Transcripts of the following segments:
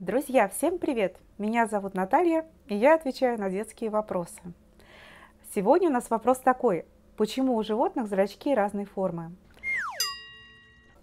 Друзья, всем привет! Меня зовут Наталья, и я отвечаю на детские вопросы. Сегодня у нас вопрос такой. Почему у животных зрачки разной формы?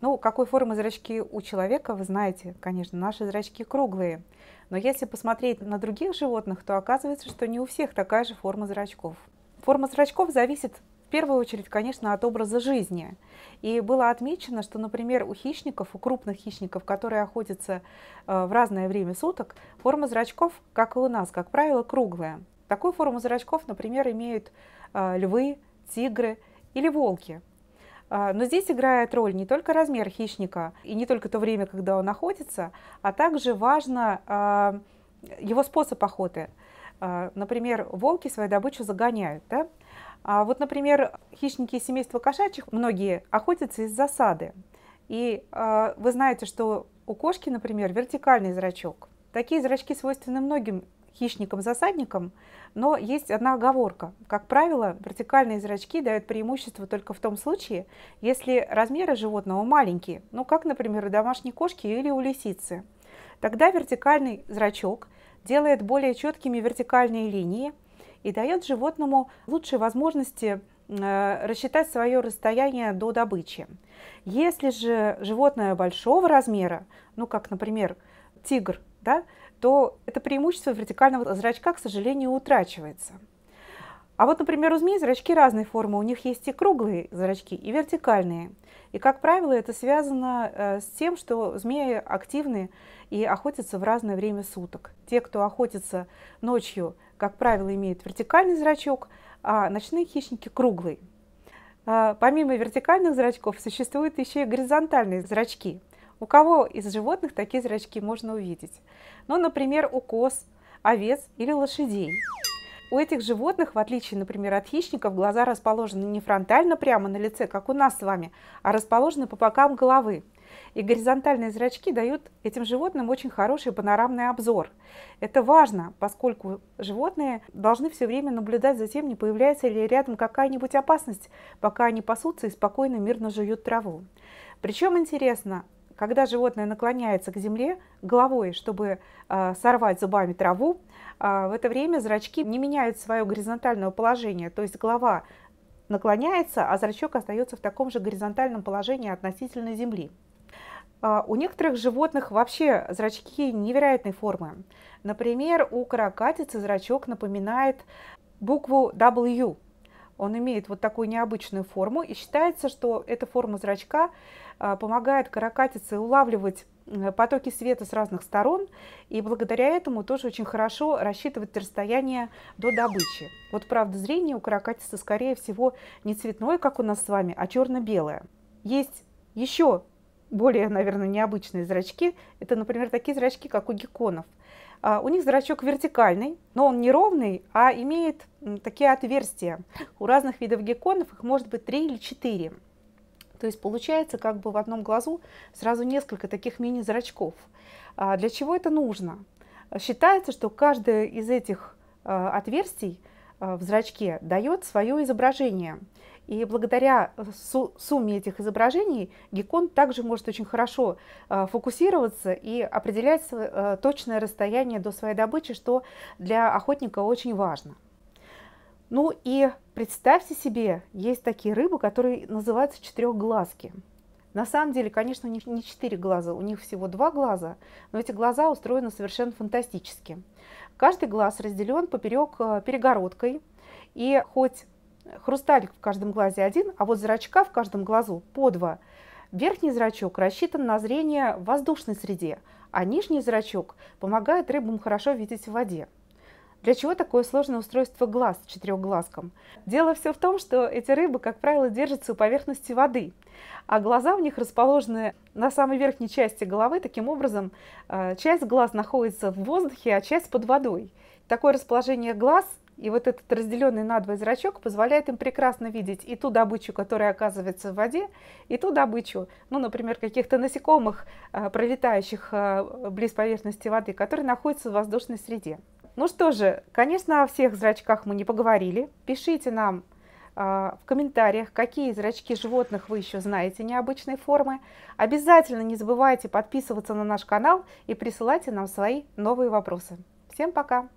Ну, какой формы зрачки у человека, вы знаете, конечно, наши зрачки круглые. Но если посмотреть на других животных, то оказывается, что не у всех такая же форма зрачков. Форма зрачков зависит в первую очередь, конечно, от образа жизни. И было отмечено, что, например, у хищников, у крупных хищников, которые охотятся э, в разное время суток, форма зрачков, как и у нас, как правило, круглая. Такую форму зрачков, например, имеют э, львы, тигры или волки. Э, но здесь играет роль не только размер хищника и не только то время, когда он охотится, а также важно его способ охоты. Например, волки свою добычу загоняют, да? А вот, например, хищники семейства кошачьих, многие охотятся из засады. И э, вы знаете, что у кошки, например, вертикальный зрачок. Такие зрачки свойственны многим хищникам-засадникам, но есть одна оговорка. Как правило, вертикальные зрачки дают преимущество только в том случае, если размеры животного маленькие, ну как, например, у домашней кошки или у лисицы. Тогда вертикальный зрачок делает более четкими вертикальные линии, и дает животному лучшие возможности э, рассчитать свое расстояние до добычи. Если же животное большого размера, ну как, например, тигр, да, то это преимущество вертикального зрачка, к сожалению, утрачивается. А вот, например, у змей зрачки разной формы. У них есть и круглые зрачки, и вертикальные. И, как правило, это связано э, с тем, что змеи активны и охотятся в разное время суток. Те, кто охотится ночью, как правило, имеют вертикальный зрачок, а ночные хищники – круглый. А, помимо вертикальных зрачков существуют еще и горизонтальные зрачки. У кого из животных такие зрачки можно увидеть? Ну, например, у коз, овец или лошадей. У этих животных, в отличие, например, от хищников, глаза расположены не фронтально прямо на лице, как у нас с вами, а расположены по бокам головы. И горизонтальные зрачки дают этим животным очень хороший панорамный обзор. Это важно, поскольку животные должны все время наблюдать за тем, не появляется ли рядом какая-нибудь опасность, пока они пасутся и спокойно, мирно жуют траву. Причем интересно, когда животное наклоняется к земле головой, чтобы а, сорвать зубами траву, а, в это время зрачки не меняют свое горизонтальное положение, то есть голова наклоняется, а зрачок остается в таком же горизонтальном положении относительно земли. А, у некоторых животных вообще зрачки невероятной формы. Например, у каракатицы зрачок напоминает букву W, он имеет вот такую необычную форму, и считается, что эта форма зрачка а, помогает каракатице улавливать э, потоки света с разных сторон, и благодаря этому тоже очень хорошо рассчитывать расстояние до добычи. Вот правда зрение у каракатицы, скорее всего, не цветное, как у нас с вами, а черно-белое. Есть еще более, наверное, необычные зрачки. Это, например, такие зрачки, как у гекконов. А, у них зрачок вертикальный, но он не ровный, а имеет такие отверстия. У разных видов гекконов их может быть 3 или 4. То есть получается как бы в одном глазу сразу несколько таких мини-зрачков. А, для чего это нужно? Считается, что каждое из этих а, отверстий в зрачке дает свое изображение. И благодаря э, су сумме этих изображений Гекон также может очень хорошо э, фокусироваться и определять э, точное расстояние до своей добычи, что для охотника очень важно. Ну и представьте себе, есть такие рыбы, которые называются четырехглазки. На самом деле, конечно, у них не четыре глаза, у них всего два глаза, но эти глаза устроены совершенно фантастически. Каждый глаз разделен поперек э, перегородкой, и хоть хрусталик в каждом глазе один, а вот зрачка в каждом глазу по два. Верхний зрачок рассчитан на зрение в воздушной среде, а нижний зрачок помогает рыбам хорошо видеть в воде. Для чего такое сложное устройство глаз с четырехглазком? Дело все в том, что эти рыбы, как правило, держатся у поверхности воды, а глаза у них расположены на самой верхней части головы. Таким образом, э, часть глаз находится в воздухе, а часть под водой. Такое расположение глаз и вот этот разделенный на два зрачок позволяет им прекрасно видеть и ту добычу, которая оказывается в воде, и ту добычу, ну, например, каких-то насекомых, а, пролетающих а, близ поверхности воды, которые находятся в воздушной среде. Ну что же, конечно, о всех зрачках мы не поговорили. Пишите нам а, в комментариях, какие зрачки животных вы еще знаете необычной формы. Обязательно не забывайте подписываться на наш канал и присылайте нам свои новые вопросы. Всем пока!